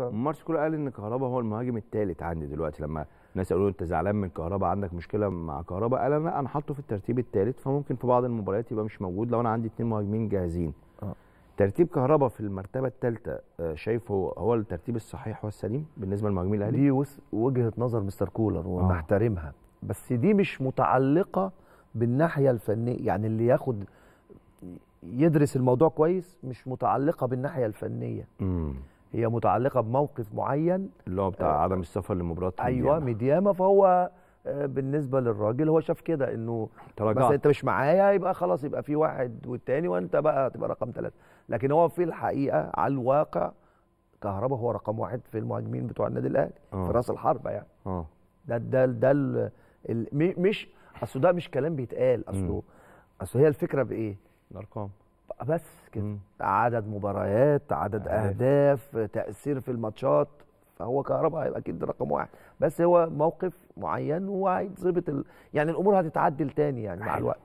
مارس كولر قال ان كهربا هو المهاجم الثالث عندي دلوقتي لما الناس يقولوا انت زعلان من كهربا عندك مشكله مع كهربا قال انا انا حاطه في الترتيب الثالث فممكن في بعض المباريات يبقى مش موجود لو انا عندي اثنين مهاجمين جاهزين أه. ترتيب كهربا في المرتبه الثالثه آه، شايفه هو الترتيب الصحيح والسليم بالنسبه للمهاجمين الاهلي دي وجهه نظر مستر كولر وبحترمها أه. بس دي مش متعلقه بالناحيه الفنيه يعني اللي ياخد يدرس الموضوع كويس مش متعلقه بالناحيه الفنيه امم هي متعلقه بموقف معين اللي هو بتاع آه عدم السفر لمباراه ايوه ميدياما فهو آه، بالنسبه للراجل هو شاف كده انه تراجعت بس انت مش معايا يبقى خلاص يبقى في واحد والتاني وانت بقى تبقى رقم ثلاثه لكن هو في الحقيقه على الواقع كهربا هو رقم واحد في المهاجمين بتوع النادي الاهلي في آه. راس الحربه يعني اه ده ده ده ال ال مش اصل ده مش كلام بيتقال اصله اصل هي الفكره بايه؟ الارقام بس كده عدد مباريات عدد اهداف تاثير في الماتشات فهو كهرباء هيبقى اكيد رقم واحد بس هو موقف معين وهيتظبط ال... يعني الامور هتتعدل تاني يعني مع الوقت